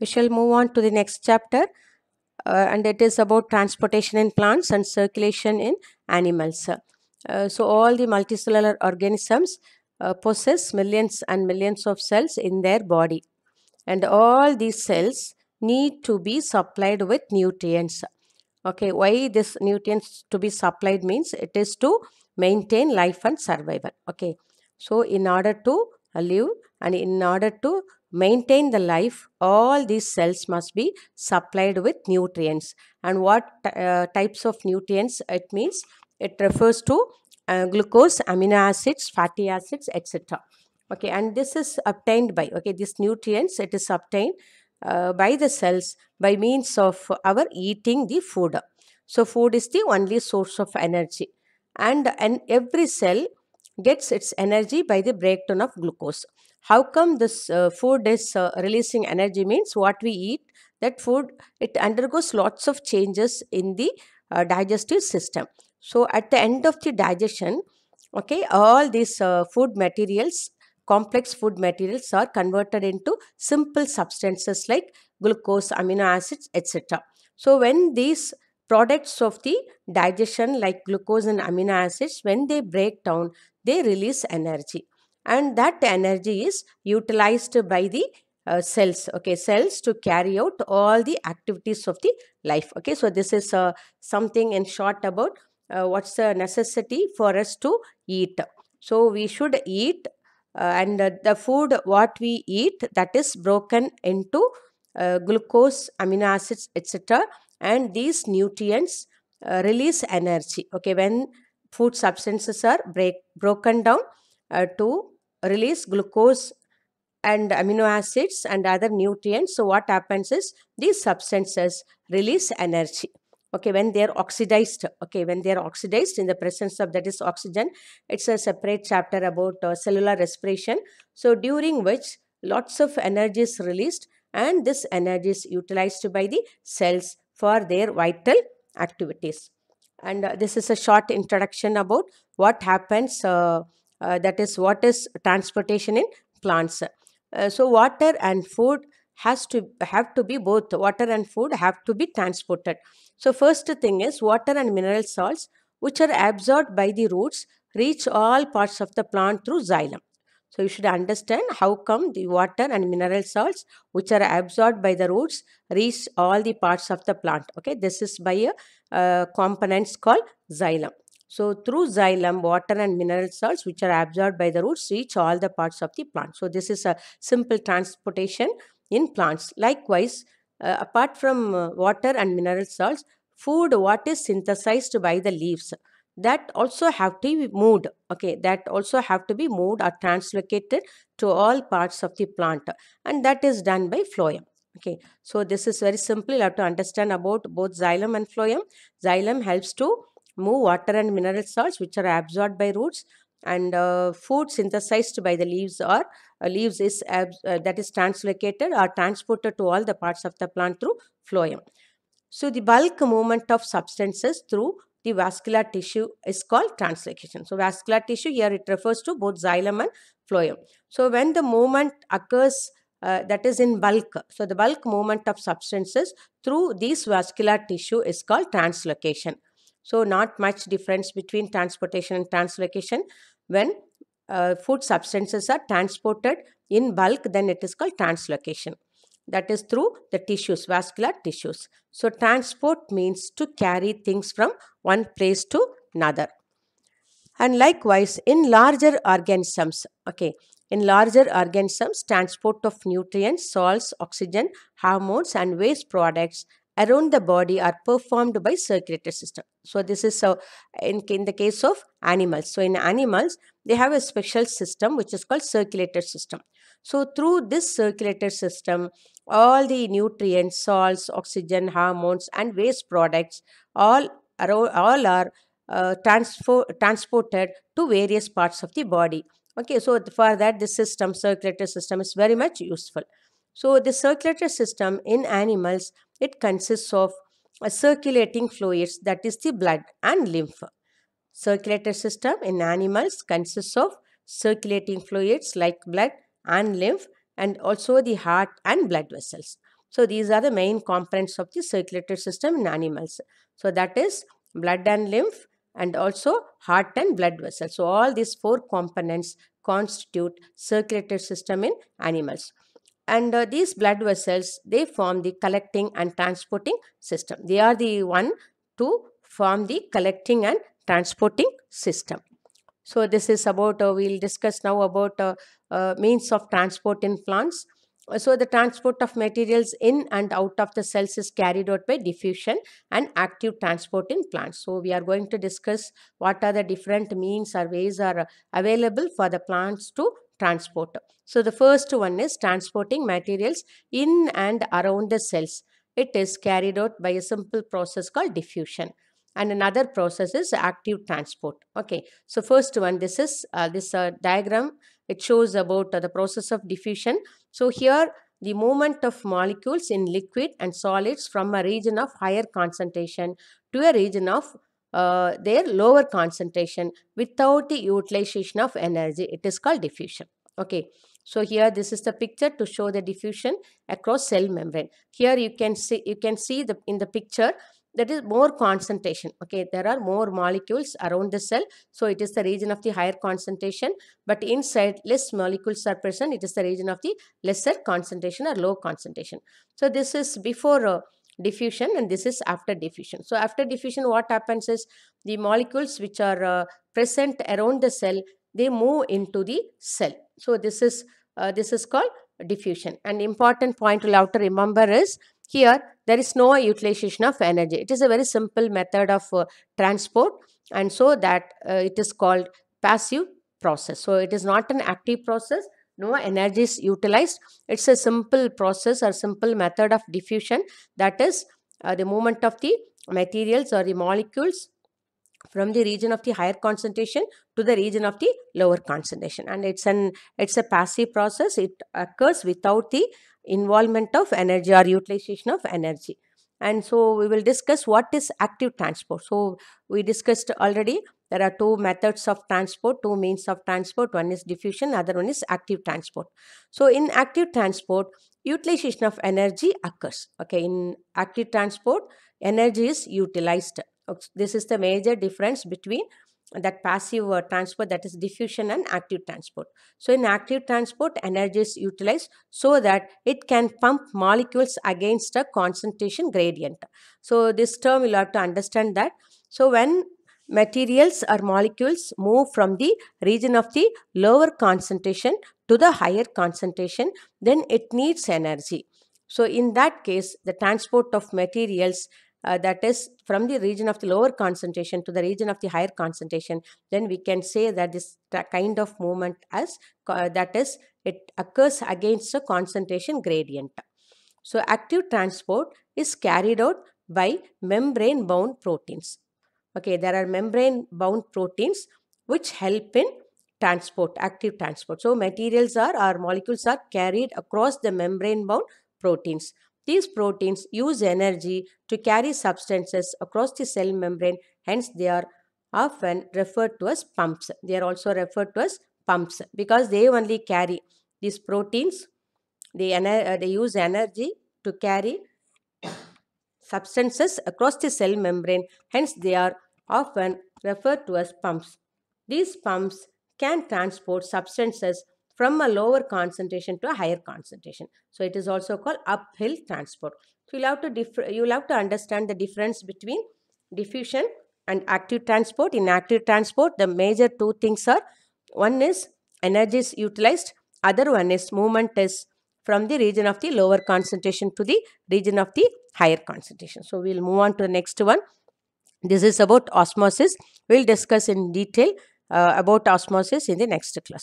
We shall move on to the next chapter uh, and it is about transportation in plants and circulation in animals. Uh, so all the multicellular organisms uh, possess millions and millions of cells in their body and all these cells need to be supplied with nutrients. Okay, why this nutrients to be supplied means it is to maintain life and survival. Okay, so in order to live and in order to maintain the life, all these cells must be supplied with nutrients. And what uh, types of nutrients? It means it refers to uh, glucose, amino acids, fatty acids, etc. Okay, and this is obtained by, okay, these nutrients, it is obtained uh, by the cells by means of our eating the food. So, food is the only source of energy. And, and every cell gets its energy by the breakdown of glucose. How come this uh, food is uh, releasing energy means what we eat, that food, it undergoes lots of changes in the uh, digestive system. So at the end of the digestion, okay, all these uh, food materials, complex food materials are converted into simple substances like glucose, amino acids, etc. So when these products of the digestion like glucose and amino acids when they break down they release energy and that energy is utilized by the uh, cells okay cells to carry out all the activities of the life okay so this is uh, something in short about uh, what's the necessity for us to eat so we should eat uh, and the food what we eat that is broken into uh, glucose amino acids etc and these nutrients uh, release energy okay when food substances are break, broken down uh, to release glucose and amino acids and other nutrients so what happens is these substances release energy okay when they are oxidized okay when they are oxidized in the presence of that is oxygen it's a separate chapter about uh, cellular respiration so during which lots of energy is released and this energy is utilized by the cells for their vital activities. And uh, this is a short introduction about what happens, uh, uh, that is what is transportation in plants. Uh, so water and food has to have to be both water and food have to be transported. So first thing is water and mineral salts which are absorbed by the roots reach all parts of the plant through xylem. So you should understand how come the water and mineral salts which are absorbed by the roots reach all the parts of the plant. Okay, this is by a uh, components called xylem. So through xylem, water and mineral salts which are absorbed by the roots reach all the parts of the plant. So this is a simple transportation in plants. Likewise, uh, apart from uh, water and mineral salts, food what is synthesized by the leaves that also have to be moved okay that also have to be moved or translocated to all parts of the plant and that is done by phloem okay so this is very simple you have to understand about both xylem and phloem xylem helps to move water and mineral salts which are absorbed by roots and uh, food synthesized by the leaves or uh, leaves is uh, that is translocated or transported to all the parts of the plant through phloem so the bulk movement of substances through the vascular tissue is called translocation. So vascular tissue here it refers to both xylem and phloem. So when the movement occurs uh, that is in bulk. So the bulk movement of substances through these vascular tissue is called translocation. So not much difference between transportation and translocation. When uh, food substances are transported in bulk, then it is called translocation that is through the tissues, vascular tissues. So, transport means to carry things from one place to another. And likewise, in larger organisms, okay, in larger organisms, transport of nutrients, salts, oxygen, hormones, and waste products around the body are performed by circulatory system. So this is so uh, in, in the case of animals. So in animals, they have a special system which is called circulatory system. So through this circulatory system, all the nutrients, salts, oxygen, hormones and waste products all are, all are uh, transfer, transported to various parts of the body. Okay, so for that this system, circulatory system is very much useful. So the circulatory system in animals it consists of circulating fluids that is the blood and lymph. Circulatory system in animals consists of circulating fluids like blood and lymph and also the heart and blood vessels. So these are the main components of the circulatory system in animals. So that is blood and lymph and also heart and blood vessels. So all these four components constitute circulatory system in animals and uh, these blood vessels they form the collecting and transporting system they are the one to form the collecting and transporting system so this is about uh, we'll discuss now about uh, uh, means of transport in plants so the transport of materials in and out of the cells is carried out by diffusion and active transport in plants. So we are going to discuss what are the different means or ways are available for the plants to transport. So the first one is transporting materials in and around the cells. It is carried out by a simple process called diffusion and another process is active transport. Okay, so first one, this is uh, this uh, diagram. It shows about uh, the process of diffusion. So here, the movement of molecules in liquid and solids from a region of higher concentration to a region of uh, their lower concentration without the utilization of energy. It is called diffusion. Okay. So here this is the picture to show the diffusion across cell membrane. Here you can see you can see the in the picture that is more concentration. Okay, there are more molecules around the cell. So it is the region of the higher concentration. But inside less molecules are present. It is the region of the lesser concentration or low concentration. So this is before uh, diffusion and this is after diffusion. So after diffusion what happens is the molecules which are uh, present around the cell they move into the cell. So this is uh, this is called diffusion. An important point we'll have to remember is here there is no utilization of energy. It is a very simple method of uh, transport and so that uh, it is called passive process. So it is not an active process no energy is utilized it's a simple process or simple method of diffusion that is uh, the movement of the materials or the molecules from the region of the higher concentration to the region of the lower concentration and it's an it's a passive process it occurs without the involvement of energy or utilization of energy and so we will discuss what is active transport so we discussed already there are two methods of transport two means of transport one is diffusion other one is active transport so in active transport utilization of energy occurs okay in active transport energy is utilized this is the major difference between that passive uh, transport that is diffusion and active transport. So in active transport energy is utilized so that it can pump molecules against a concentration gradient. So this term you'll have to understand that. So when materials or molecules move from the region of the lower concentration to the higher concentration then it needs energy. So in that case the transport of materials uh, that is from the region of the lower concentration to the region of the higher concentration, then we can say that this kind of movement as uh, that is it occurs against a concentration gradient. So active transport is carried out by membrane bound proteins. Okay, there are membrane bound proteins which help in transport, active transport. So materials are or molecules are carried across the membrane bound proteins. These proteins use energy to carry substances across the cell membrane, hence they are often referred to as pumps. They are also referred to as pumps because they only carry these proteins. They, uh, they use energy to carry substances across the cell membrane. Hence, they are often referred to as pumps. These pumps can transport substances from a lower concentration to a higher concentration. So it is also called uphill transport. So you'll have to you'll have to understand the difference between diffusion and active transport. In active transport, the major two things are one is energy is utilized, other one is movement is from the region of the lower concentration to the region of the higher concentration. So we'll move on to the next one. This is about osmosis. We'll discuss in detail uh, about osmosis in the next class.